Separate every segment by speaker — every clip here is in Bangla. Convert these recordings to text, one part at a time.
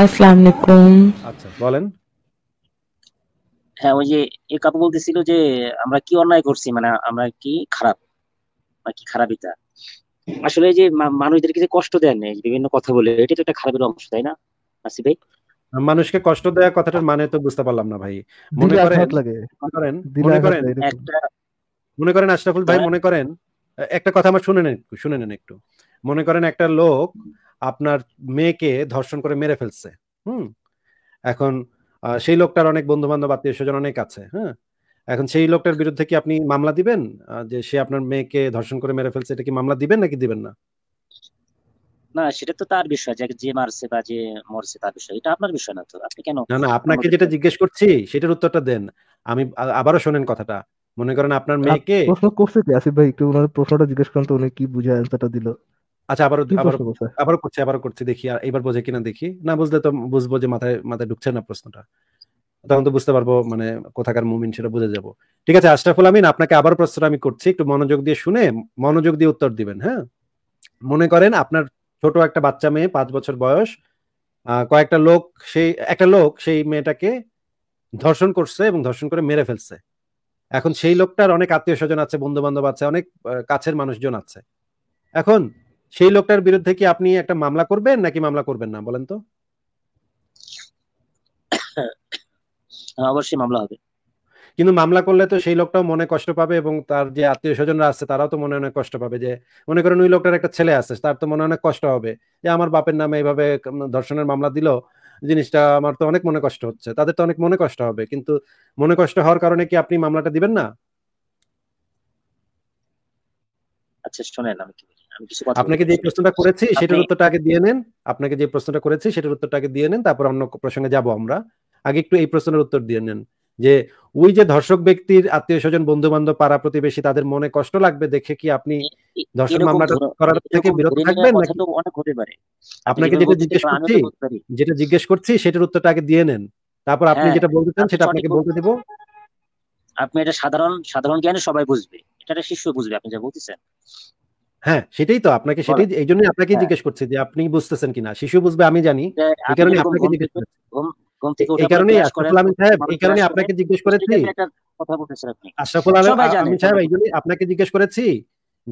Speaker 1: আসসালামু আলাইকুম
Speaker 2: আচ্ছা বলেন হ্যাঁ ওই যে বলতেছিল যে আমরা কি অন্যায় করছি মানে আমরা কি খারাপ বা কি খারাপিতা আসলে যে মানুষদেরকে যে কষ্ট দেন বিভিন্ন কথা বলে এটা তো একটা খারাপের অংশ তাই না
Speaker 3: মানুষকে কষ্ট দেওয়া কথাটার মানে তো বুঝতে পারলাম না ভাই মনে করেন মনে করেন মনে করেন আশরাফুল ভাই হ্যাঁ। মনে করেন একটা কথা আমার শুনে নেন শুনে নেন একটু মনে করেন একটা লোক আপনার মেয়েকে ধর্ষণ করে মেরে ফেলছে হুম এখন সেই লোকটার অনেক বন্ধু বান্ধব আত্মীয় স্বজন অনেক আছে হ্যাঁ এখন সেই লোকটার বিরুদ্ধে কি আপনি মামলা দিবেন যে সে আপনার মেয়েকে ধর্ষণ করে মেরে ফেলছে এটা কি মামলা দিবেন নাকি দিবেন না
Speaker 2: না সেটা তো তার বিষয় যে যে মারছে বা যে মরছে তার বিষয় এটা আপনার বিষয় না তো আপনি কেন না
Speaker 3: না আপনাকে যেটা জিজ্ঞেস করছি সেটার উত্তরটা দেন আমি আবারও শোনেন কথাটা মনে করেন আপনার মেয়েকে প্রশ্ন
Speaker 1: করছে কি আসিফ ভাই একটু ওনার প্রশ্নটা জিজ্ঞেস করেন তো উনি কি বুঝে অ্যান্সারটা দিল
Speaker 3: আচ্ছা দেখি আর এবার বোঝে কিনা দেখি না বুঝলে তো বুঝবো যে মাথায় মাথায় ঢুকছে না প্রশ্নটা তখন তো বুঝতে পারবো মানে কোথাকার মুমিন সেটা বুঝে ঠিক আছে আশরাফুল আমিন আপনাকে আবার প্রশ্ন আমি করছি একটু মনোযোগ দিয়ে শুনে মনোযোগ দিয়ে উত্তর দিবেন হ্যাঁ মনে করেন আপনার ছোট একটা বাচ্চা মেয়ে পাঁচ বছর বয়স কয়েকটা লোক সেই একটা লোক সেই মেয়েটাকে ধর্ষণ করছে এবং ধর্ষণ করে মেরে ফেলছে এখন সেই লোকটার অনেক আত্মীয় স্বজন আছে বন্ধু বান্ধব আছে অনেক কাছের মানুষজন আছে এখন সেই লোকটার বিরুদ্ধে কি আপনি একটা মামলা করবেন নাকি মামলা করবেন না বলেন তো
Speaker 2: হ্যাঁ, অবশ্যই মামলা হবে
Speaker 3: কিন্তু মামলা করলে তো সেই লোকটাও মনে কষ্ট পাবে এবং তার যে আত্মীয় স্বজনরা আছে তারাও তো মনে অনেক কষ্ট পাবে যে মনে করেন ওই লোকটার একটা ছেলে আছে তার তো মনে অনেক কষ্ট হবে যে আমার বাপের নামে এইভাবে ধর্ষণের মামলা দিল জিনিসটা আমার তো অনেক মনে কষ্ট হচ্ছে তাদের তো অনেক মনে কষ্ট হবে কিন্তু মনে কষ্ট হওয়ার কারণে কি আপনি মামলাটা দিবেন না
Speaker 2: আচ্ছা শোনেন আমি কি আপনাকে যে প্রশ্নটা করেছি সেটার উত্তরটা
Speaker 3: আগে দিয়ে নেন আপনাকে যে প্রশ্নটা করেছি সেটার উত্তরটা আগে দিয়ে নেন তারপর অন্য প্রসঙ্গে যাব আমরা আগে একটু এই প্রশ্নের উত্তর দিয়ে নেন যে ওই যে ধর্ষক ব্যক্তির আত্মীয় স্বজন বন্ধু বান্ধব পাড়া প্রতিবেশী তাদের মনে কষ্ট লাগবে দেখে কি আপনি
Speaker 2: ধর্ষণ মামলাটা করার থেকে বিরত থাকবেন নাকি অনেক হতে পারে আপনাকে যেটা জিজ্ঞেস করছি
Speaker 3: যেটা জিজ্ঞেস করছি সেটার উত্তরটা আগে দিয়ে নেন তারপর আপনি হ্যাঁ, যেটা বলতে চান সেটা আপনাকে বলতে দেব
Speaker 2: আপনি এটা সাধারণ সাধারণ জ্ঞানে সবাই বুঝবে এটা শিষ্য বুঝবে আপনি যা বলতেছেন
Speaker 3: হ্যাঁ সেটাই তো আপনাকে সেটাই এই জন্য আপনাকে হ্যাঁ। জিজ্ঞেস করছি যে আপনি বুঝতেছেন কিনা শিশু বুঝবে আমি জানি এই কারণে আপনাকে জিজ্ঞেস করছি
Speaker 2: এই কারণে আশরাফুল আমিন সাহেব এই কারণে আপনাকে জিজ্ঞেস করেছি আশরাফুল আমিন আচ্ছা, সাহেব এই
Speaker 3: জন্য আপনাকে জিজ্ঞেস করেছি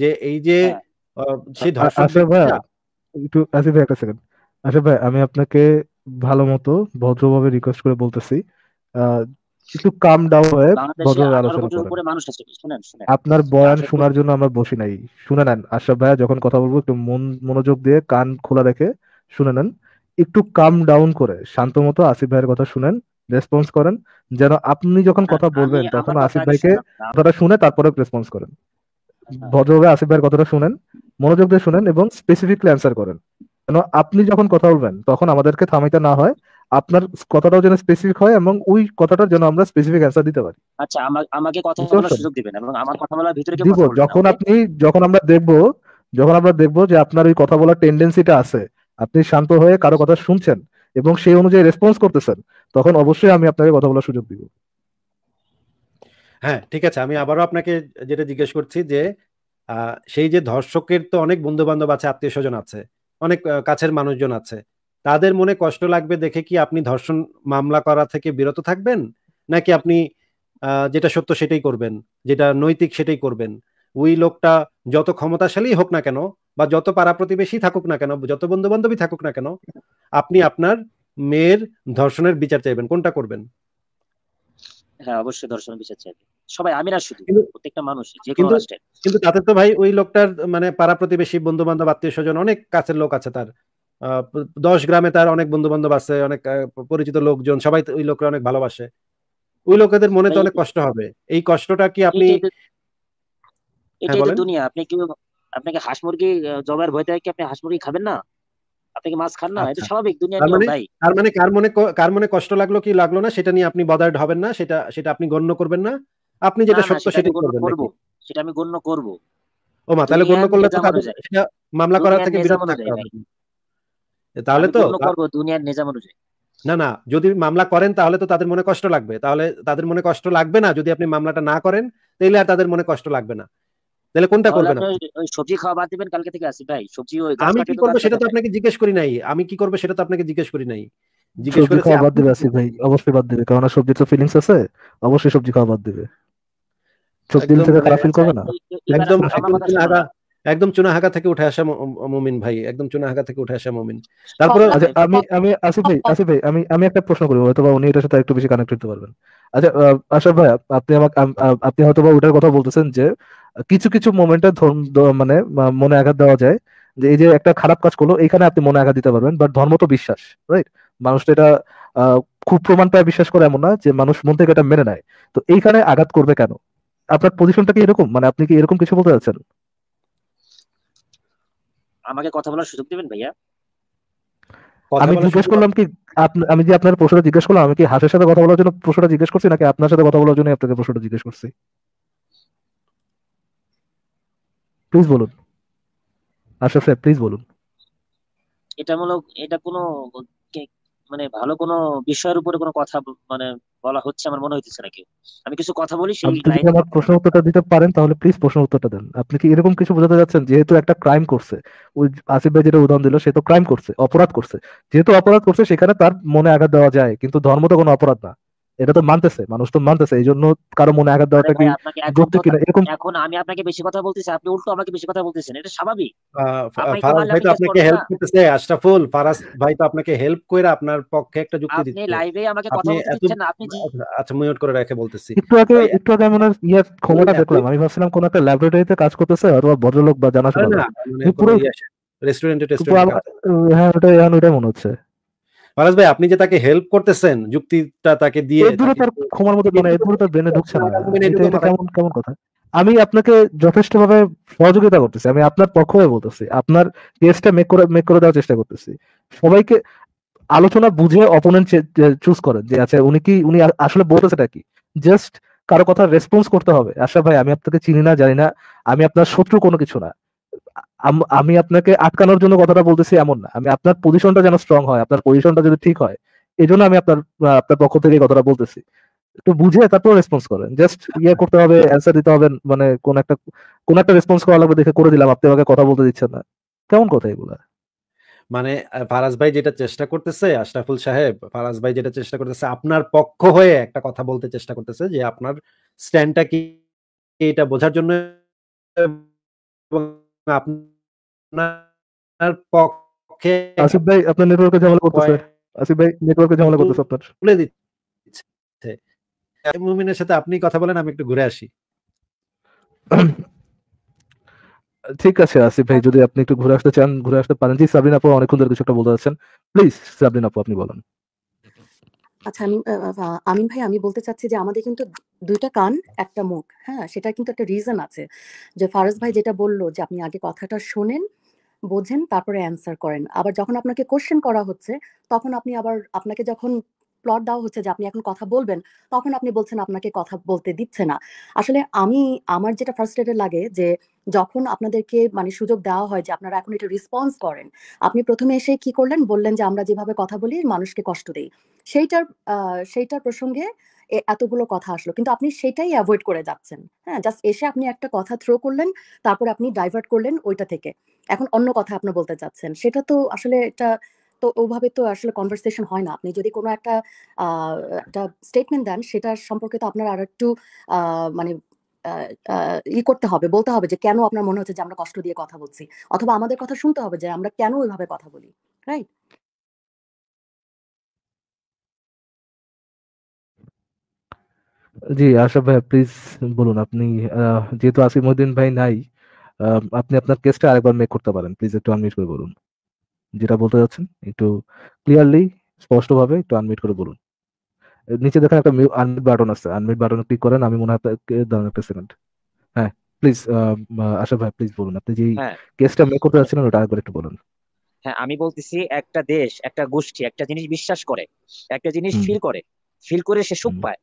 Speaker 3: যে এই যে হ্যাঁ। সেই ধর্ষণ
Speaker 1: একটু আসিফ ভাই একটা সেকেন্ড আশরাফ ভাই আমি আপনাকে ভালো মতো ভদ্রভাবে রিকোয়েস্ট করে বলতেছি কিছু কাম ডাউন হয়ে ভদ্র আলোচনা
Speaker 2: করেন আপনার
Speaker 1: বয়ান আচ্ছা, শোনার জন্য আমরা বসি নাই শুনে নেন আশরাফ ভাইয়া যখন কথা বলবো একটু মন মনোযোগ দিয়ে কান খোলা রেখে শুনে নেন একটু কাম ডাউন করে শান্ত মতো আসিফ ভাইয়ের কথা শুনেন রেসপন্স করেন যেন আপনি যখন হ্যাঁ, কথা বলবেন তখন আসিফ ভাইকে কথাটা শুনে তারপরে রেসপন্স করেন আচ্ছা। ভদ্রভাবে আসিফ ভাইয়ের কথাটা শুনেন মনোযোগ দিয়ে শুনেন এবং স্পেসিফিকলি অ্যান্সার করেন কেন আপনি যখন কথা বলবেন তখন আমাদেরকে থামাইতে না হয় আপনার কথাটাও যেন স্পেসিফিক হয় এবং ওই কথাটার যেন আমরা স্পেসিফিক অ্যান্সার দিতে পারি
Speaker 2: আচ্ছা আমাকে কথা বলার সুযোগ দিবেন এবং আমার কথা বলার ভিতরে দিব
Speaker 1: যখন আপনি যখন আমরা দেখব যখন আমরা দেখব যে আপনার ওই কথা বলার টেন্ডেন্সিটা আছে আপনি শান্ত হয়ে কারো কথা শুনছেন এবং সেই অনুযায়ী রেসপন্স করতেছেন তখন অবশ্যই আমি আপনাকে কথা বলার সুযোগ দিব
Speaker 3: হ্যাঁ ঠিক আছে আমি আবারও আপনাকে যেটা জিজ্ঞেস করছি যে সেই যে ধর্ষকের তো অনেক বন্ধু বান্ধব আছে আত্মীয় স্বজন আছে অনেক কাছের মানুষজন আছে তাদের মনে কষ্ট লাগবে দেখে কি আপনি ধর্ষণ মামলা করা থেকে বিরত থাকবেন নাকি আপনি যেটা সত্য সেটাই করবেন যেটা নৈতিক সেটাই করবেন ওই লোকটা যত ক্ষমতাশালী হোক না কেন বা যত পাড়া প্রতিবেশী থাকুক না কেন যত বন্ধু বান্ধবী থাকুক না কেন আপনি আপনার মেয়ের ধর্ষণের বিচার চাইবেন কোনটা করবেন
Speaker 2: হ্যাঁ অবশ্যই ধর্ষণের বিচার চাইবেন সবাই আমি না শুধু প্রত্যেকটা মানুষ যে কোনো
Speaker 3: কিন্তু তাতে তো ভাই ওই লোকটার মানে পাড়া প্রতিবেশী বন্ধু বান্ধব আত্মীয় স্বজন অনেক কাছের লোক আছে তার দশ গ্রামে তার অনেক বন্ধু বান্ধব আছে অনেক পরিচিত লোকজন সবাই ওই লোকরা অনেক ভালোবাসে ওই লোকেদের মনে তো অনেক কষ্ট হবে এই কষ্টটা কি আপনি
Speaker 2: তো হ্যাঁ, দুনিয়া আপনি কি আপনাকে হাঁস মুরগি জবের ভয় থাকে কি আপনি হাঁস মুরগি খাবেন না আপনি কি মাছ খান না এটা আচ্ছা। স্বাভাবিক দুনিয়া নিয়ম মানে ভাই
Speaker 3: তার মানে কার মনে কার মনে কষ্ট লাগলো কি লাগলো না সেটা নিয়ে আপনি বদার্ড হবেন না সেটা সেটা আপনি গণ্য করবেন না আপনি যেটা সত্য সেটা করবেন
Speaker 2: সেটা আমি গণ্য করব
Speaker 3: ও মা তাহলে গণ্য করলে তো মামলা করার থেকে বিরত থাকতে হবে তাহলে তো
Speaker 2: দুনিয়ার নিজাম অনুযায়ী
Speaker 3: না না যদি মামলা করেন তাহলে তো তাদের মনে কষ্ট লাগবে তাহলে তাদের মনে কষ্ট লাগবে না যদি আপনি মামলাটা না করেন তাহলে আর তাদের মনে কষ্ট লাগবে না তাহলে কোনটা করবেন
Speaker 2: সবজি খাওয়া বাদ দিবেন কালকে থেকে আসি ভাই সবজি আমি কি করব সেটা তো
Speaker 3: আপনাকে জিজ্ঞেস করি নাই আমি কি করব সেটা তো আপনাকে জিজ্ঞেস করি নাই
Speaker 1: জিজ্ঞেস করে খাওয়া বাদ দিবে আসি ভাই অবশ্যই বাদ দিবে কারণ সবজি তো ফিলিংস আছে অবশ্যই সবজি খাওয়া বাদ দিবে সবজি থেকে খারাপ ফিল করবে না একদম
Speaker 3: একদম চুনাহাগা থেকে উঠে আসা মুমিন ভাই একদম চুনাহাগা থেকে উঠে আসা মুমিন তারপরে আচ্ছা,
Speaker 1: আমি আমি আসিফ ভাই আসিফ ভাই আমি আমি একটা প্রশ্ন করবো হয়তো উনি এটার সাথে একটু বেশি কানেক্ট করতে পারবেন আচ্ছা আশরাফ ভাই আপনি আমাকে আপনি হয়তো বা ওটার কথা বলতেছেন যে কিছু কিছু মোমেন্টে মানে মনে আঘাত দেওয়া যায় যে এই যে একটা খারাপ কাজ করলো এখানে আপনি মনে আঘাত দিতে পারবেন বাট ধর্ম তো বিশ্বাস রাইট মানুষ তো এটা খুব প্রমাণ পায় বিশ্বাস করে এমন না যে মানুষ মন থেকে এটা মেনে নেয় তো এইখানে আঘাত করবে কেন আপনার পজিশনটা কি এরকম মানে আপনি কি এরকম কিছু বলতে চাচ্ছেন
Speaker 2: আমাকে কথা বলার সুযোগ দিবেন ভাইয়া
Speaker 1: আমি জিজ্ঞেস করলাম কি আমি যে আপনার প্রশ্নটা জিজ্ঞেস করলাম আমি কি হাসের সাথে কথা বলার জন্য প্রশ্নটা জিজ্ঞেস করছি নাকি আপনার সাথে কথা বলার জন্য আপনাকে প্রশ্নটা জিজ্ঞেস করছি প্লিজ বলুন আশা স্যার প্লিজ বলুন
Speaker 2: এটা মূলক এটা কোনো মানে ভালো কোনো বিষয়ের উপরে কোনো কথা মানে বলা হচ্ছে আমার মনে হইতেছে না কেউ আমি কিছু কথা বলি সেই লাইন আমার
Speaker 1: প্রশ্ন উত্তরটা দিতে পারেন তাহলে প্লিজ প্রশ্ন উত্তরটা দেন আপনি কি এরকম কিছু বোঝাতে যাচ্ছেন যেহেতু একটা ক্রাইম করছে ওই আসিফ ভাই যেটা উদাহরণ দিল সে তো ক্রাইম করছে অপরাধ করছে যেহেতু অপরাধ করছে সেখানে তার মনে আঘাত দেওয়া যায় কিন্তু ধর্ম তো কোনো অপরাধ না এটা তো মানতেছে মানুষ তো মানতেছে এই জন্য কারো মনে আঘাত
Speaker 3: দেওয়াটা কি যুক্তি কিনা এরকম
Speaker 2: এখন আমি আপনাকে বেশি কথা বলতেছি আপনি উল্টো আমাকে বেশি কথা বলতেছেন এটা স্বাভাবিক
Speaker 3: ফারাজ ভাই তো আপনাকে হেল্প হ্যাঁ। করতেছে আশরাফুল ফারাজ ভাই তো আপনাকে হেল্প কইরা আপনার পক্ষে একটা যুক্তি দিচ্ছে আপনি লাইভে আমাকে কথা বলতে দিচ্ছেন আপনি আচ্ছা, আচ্ছা মিউট করে রেখে বলতেছি
Speaker 1: একটু আগে একটু আগে আমার ইয়া খবরটা দেখলাম আমি ভাবছিলাম কোন একটা ল্যাবরেটরিতে কাজ করতেছে অথবা ভদ্রলোক বা জানা শোনা না
Speaker 3: মানে পুরো রেস্টুরেন্টে ইয়ে টেস্ট হ্যাঁ
Speaker 1: ওটা এখন হ্যাঁ, ওটা মনে হচ্ছে
Speaker 3: ফারাজ ভাই আপনি যে তাকে হেল্প করতেছেন যুক্তিটা তাকে দিয়ে দূরতার
Speaker 1: ক্ষমার মতো মানে এদুরে ব্রেনে ঢুকছে না এটা কেমন কেমন কথা আমি আপনাকে যথেষ্ট ভাবে সহযোগিতা করতেছি আমি আপনার পক্ষ হয়ে বলতেছি আপনার কেসটা মেক করে মেক করে দেওয়ার চেষ্টা করতেছি সবাইকে আলোচনা বুঝে অপোনেন্ট চুজ করেন যে আচ্ছা উনি কি উনি আসলে বলতেছেটা কি জাস্ট কারো কথা রেসপন্স করতে হবে আশা ভাই আমি আপনাকে চিনি না জানি না আমি আপনার শত্রু কোনো কিছু না আমি আপনাকে আটকানোর জন্য কথাটা বলতেছি এমন না আমি আপনার পজিশনটা যেন স্ট্রং হয় আপনার পজিশনটা যদি ঠিক হয় এই জন্য আমি আপনার আপনার পক্ষ থেকে কথাটা বলতেছি একটু বুঝে তারপর রেসপন্স করেন জাস্ট ইয়ে করতে হবে অ্যান্সার দিতে হবে মানে কোন একটা কোন একটা রেসপন্স করা লাগবে দেখে করে দিলাম আপনি আমাকে কথা বলতে দিচ্ছেন না কেমন কথা এগুলো
Speaker 3: মানে ফারাজ ভাই যেটা চেষ্টা করতেছে আশরাফুল সাহেব ফারাজ ভাই যেটা চেষ্টা করতেছে আপনার পক্ষ হয়ে একটা কথা বলতে চেষ্টা করতেছে যে আপনার স্ট্যান্ডটা কি এটা বোঝার জন্য আপনার পক্ষে আসিফ ভাই আপনার নেটওয়ার্কে ঝামেলা করতেছে
Speaker 1: আসিফ ভাই নেটওয়ার্কে ঝামেলা করতেছে আপনার বলে
Speaker 3: দিচ্ছে মুমিনের সাথে আপনি কথা বলেন আমি একটু ঘুরে আসি
Speaker 1: ঠিক আছে আসিফ ভাই যদি আপনি একটু ঘুরে আসতে চান ঘুরে আসতে পারেন জি আপু অনেকক্ষণ ধরে কিছু একটা বলতে প্লিজ সাবরিন আপু আপনি বলেন
Speaker 4: আচ্ছা আমি আমিন ভাই আমি বলতে চাচ্ছি যে আমাদের কিন্তু দুইটা কান একটা মুখ হ্যাঁ সেটা কিন্তু একটা রিজন আছে যে ফারজ ভাই যেটা বললো যে আপনি আগে কথাটা শোনেন বোঝেন তারপরে অ্যান্সার করেন আবার যখন আপনাকে কোশ্চেন করা হচ্ছে তখন আপনি আবার আপনাকে যখন প্লট দেওয়া হচ্ছে যে আপনি এখন কথা বলবেন তখন আপনি বলছেন আপনাকে কথা বলতে দিচ্ছে না আসলে আমি আমার যেটা ফার্স্ট্রেটেড লাগে যে যখন আপনাদেরকে মানে সুযোগ দেওয়া হয় যে আপনারা এখন এটা রেসপন্স করেন আপনি প্রথমে এসে কি করলেন বললেন যে আমরা যেভাবে কথা বলি মানুষকে কষ্ট দেই সেইটার সেইটার প্রসঙ্গে এতগুলো কথা আসলো কিন্তু আপনি সেটাই অ্যাভয়েড করে যাচ্ছেন হ্যাঁ জাস্ট এসে আপনি একটা কথা থ্রো করলেন তারপর আপনি ডাইভার্ট করলেন ওইটা থেকে এখন অন্য কথা আপনি বলতে চাচ্ছেন সেটা তো আসলে এটা তো ওভাবে তো আসলে কনভারসেশন হয় না আপনি যদি কোনো একটা একটা স্টেটমেন্ট দেন সেটার সম্পর্কে তো আপনার আর একটু মানে ই করতে হবে বলতে হবে যে কেন আপনার মনে হচ্ছে যে আমরা কষ্ট দিয়ে কথা বলছি অথবা আমাদের কথা শুনতে হবে যে আমরা কেন ওইভাবে কথা বলি রাইট
Speaker 1: জি আশা ভাই প্লিজ বলুন আপনি যেহেতু আসিফ মহিউদ্দিন ভাই নাই আপনি আপনার কেসটা আরেকবার মেক করতে পারেন প্লিজ একটু আনমিট করে বলুন যেটা বলতে যাচ্ছেন একটু ক্লিয়ারলি স্পষ্টভাবে একটু আনমিট করে বলুন নিচে দেখেন একটা আনমিট বাটন আছে আনমিট বাটন ক্লিক করেন আমি মনে হয় দাঁড়ান একটা সেকেন্ড হ্যাঁ প্লিজ আশা ভাই প্লিজ বলুন আপনি যে কেসটা মেক করতে যাচ্ছেন ওটা আরেকবার একটু বলুন
Speaker 2: হ্যাঁ আমি বলতেছি একটা দেশ একটা গোষ্ঠী একটা জিনিস বিশ্বাস করে একটা জিনিস ফিল করে ফিল করে সে সুখ পায়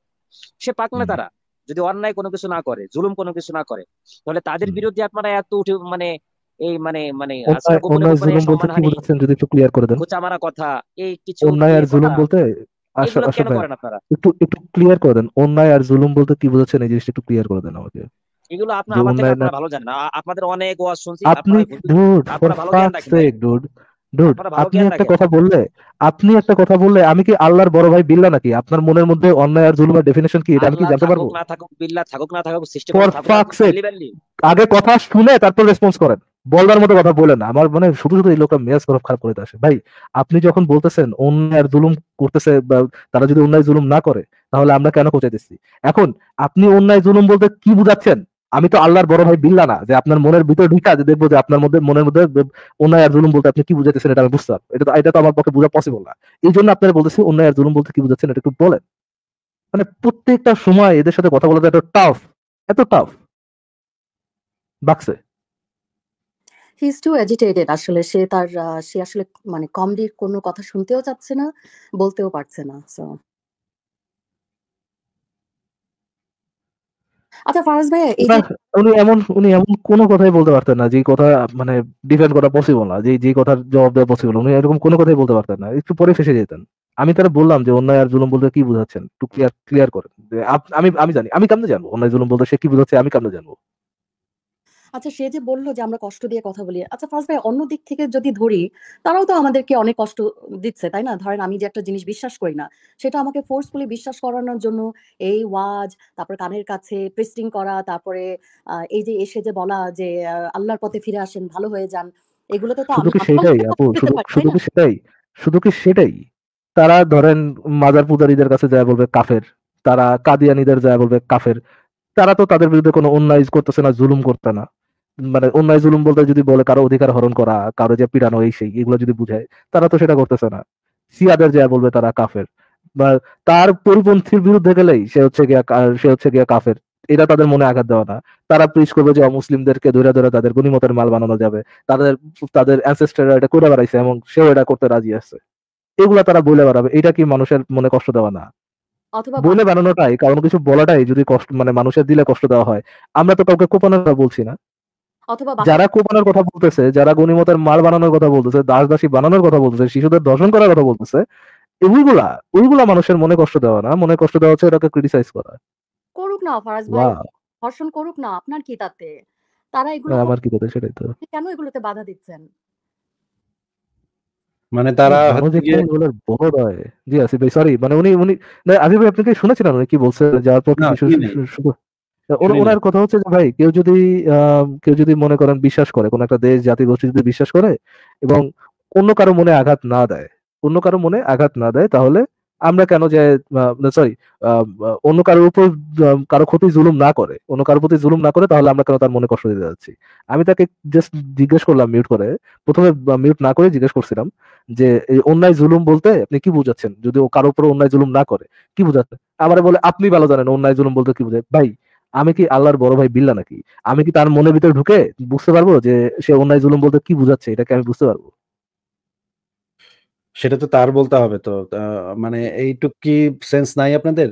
Speaker 2: সে পাক না তারা যদি অন্যায় কোনো কিছু না করে জুলুম কোনো কিছু না করে তাহলে তাদের বিরুদ্ধে আপনারা এত উঠে মানে এই মানে মানে
Speaker 1: যদি একটু ক্লিয়ার
Speaker 2: কথা এই কিছু অন্যায়
Speaker 1: আর জুলুম বলতে একটু একটু ক্লিয়ার করে দেন অন্যায় আর জুলুম বলতে কি এই একটু ক্লিয়ার দেন
Speaker 2: এগুলো ভালো জানেন আপনাদের অনেক শুনছি
Speaker 1: ডুড আপনি একটা কথা বললে আপনি একটা কথা বললে আমি কি আল্লাহর বড় ভাই বিল্লা নাকি আপনার মনের মধ্যে অন্যায় আর জুলুমের ডেফিনেশন কি এটা আমি কি জানতে পারবো আগে কথা শুনে তারপর রেসপন্স করেন বলবার মতো কথা বলে না আমার মানে শুধু শুধু এই লোকটা মেজাজ খারাপ খারাপ করে আসে ভাই আপনি যখন বলতেছেন অন্যায় জুলুম করতেছে বা তারা যদি অন্যায় জুলুম না করে তাহলে আমরা কেন কোচাইতেছি এখন আপনি অন্যায় জুলুম বলতে কি বুঝাচ্ছেন আমি তো আল্লাহর বড় ভাই বিল্লা না যে আপনার মনের ভিতরে ঢুকা যে দেখবো যে আপনার মধ্যে মনের মধ্যে অন্যায় আর জুলুম বলতে আপনি কি বুঝাইতেছেন এটা আমি বুঝতাম এটা তো এটা তো আমার পক্ষে বোঝা পসিবল না এই জন্য আপনারা বলতেছি অন্যায় আর জুলুম বলতে কি বুঝাচ্ছেন এটা একটু বলেন মানে প্রত্যেকটা সময় এদের সাথে কথা বলাটা এত টাফ এত টাফ বাক্সে
Speaker 4: হি ইজ টু এজিটেটেড আসলে সে তার সে আসলে মানে কমডি কোনো কথা শুনতেও চাচ্ছে না বলতেও পারছে না সো আচ্ছা ফারাজ ভাই এই
Speaker 1: উনি এমন উনি এমন কোনো কথাই বলতে পারতেন না যে কথা মানে ডিফেন্ড করা পসিবল না যে যে কথার জবাব দেওয়া পসিবল উনি এরকম কোনো কথাই বলতে পারতেন না একটু পরে ফেসে যেতেন আমি তারা বললাম যে অন্যায় আর জুলুম বলতে কি বোঝাচ্ছেন একটু ক্লিয়ার ক্লিয়ার করেন আমি আমি জানি আমি কেমনে জানবো অন্যায় জুলুম বলতে সে কি বোঝাচ্ছে আমি কেমনে জানবো
Speaker 4: আচ্ছা সে যে বললো যে আমরা কষ্ট দিয়ে কথা বলি আচ্ছা ফার্স্ট ভাই অন্য দিক থেকে যদি ধরি তারাও তো আমাদেরকে অনেক কষ্ট দিচ্ছে তাই না ধরেন আমি যে একটা জিনিস বিশ্বাস করি না সেটা আমাকে ফোর্সফুলি বিশ্বাস করানোর জন্য এই ওয়াজ তারপর কানের কাছে প্রেস্টিং করা তারপরে এই যে এসে যে বলা যে আল্লাহর পথে ফিরে আসেন ভালো হয়ে যান এগুলোতে তো সেটাই শুধু
Speaker 1: কি সেটাই শুধু কি সেটাই তারা ধরেন মাজার পূজারীদের কাছে যায় বলবে কাফের তারা কাদিয়ানিদের যায় বলবে কাফের তারা তো তাদের বিরুদ্ধে কোনো অন্যায় করতেছে না জুলুম করতে না মানে অন্যায় জুলুম বলতে যদি বলে কারো অধিকার হরণ করা কারো যে পিড়ানো এই সেই এগুলো যদি বুঝায় তারা তো সেটা করতেছে না সিয়াদের যা বলবে তারা কাফের বা তার পরিপন্থীর বিরুদ্ধে গেলেই সে হচ্ছে গিয়া সে হচ্ছে গিয়া কাফের এটা তাদের মনে আঘাত দেওয়া না তারা প্রিস করবে যে মুসলিমদেরকে ধরে ধরে তাদের গণিমতের মাল বানানো যাবে তাদের তাদের অ্যানসেস্টার এটা করে বেড়াইছে এবং সেও এটা করতে রাজি আছে এগুলো তারা বলে বেড়াবে এটা কি মানুষের মনে কষ্ট দেওয়া না বলে বেড়ানোটাই কারণ কিছু বলাটাই যদি কষ্ট মানে মানুষের দিলে কষ্ট দেওয়া হয় আমরা তো কাউকে কোপানোটা বলছি না যারা কোপানোর কথা বলতেছে যারা গণিমতের মাল বানানোর কথা বলতেছে দাস দাসী বানানোর কথা বলতেছে শিশুদের দর্শন করার কথা বলতেছে ওইগুলা ওইগুলা মানুষের মনে কষ্ট দেওয়া না মনে কষ্ট দেওয়া হচ্ছে এটাকে ক্রিটিসাইজ করা
Speaker 4: করুক না ফারাজ ভাই ধর্ষণ করুক না আপনার কি তাতে তারা এগুলো আমার
Speaker 1: কি তাতে সেটাই তো
Speaker 4: কেন এগুলোতে বাধা দিচ্ছেন
Speaker 1: মানে তারা হচ্ছে যে বড় হয় জি আসিফ ভাই সরি মানে উনি উনি আসিফ ভাই আপনি কি শুনেছিলেন উনি কি বলছে যাওয়ার পর ওনার কথা হচ্ছে যে ভাই কেউ যদি কেউ যদি মনে করেন বিশ্বাস করে কোন একটা দেশ জাতি গোষ্ঠী যদি বিশ্বাস করে এবং অন্য কারো মনে আঘাত না দেয় অন্য কারো মনে আঘাত না দেয় তাহলে আমরা কেন যে সরি অন্য কারোর উপর কারো ক্ষতি জুলুম না করে অন্য কারোর প্রতি জুলুম না করে তাহলে আমরা কেন তার মনে কষ্ট দিতে যাচ্ছি আমি তাকে জাস্ট জিজ্ঞেস করলাম মিউট করে প্রথমে মিউট না করে জিজ্ঞেস করছিলাম যে এই অন্যায় জুলুম বলতে আপনি কি বুঝাচ্ছেন যদি ও কারোর উপর অন্যায় জুলুম না করে কি বুঝাচ্ছেন আমার বলে আপনি ভালো জানেন অন্যায় জুলুম বলতে কি বুঝে ভাই আমি কি আল্লাহর বড় ভাই বিল্লা নাকি আমি কি তার মনের ভিতরে ঢুকে বুঝতে পারবো যে সে অন্যায় জুলুম বলতে কি বুঝাচ্ছে এটাকে আমি বুঝতে পারবো
Speaker 3: সেটা তো তার বলতে হবে তো মানে এইটুক কি সেন্স নাই আপনাদের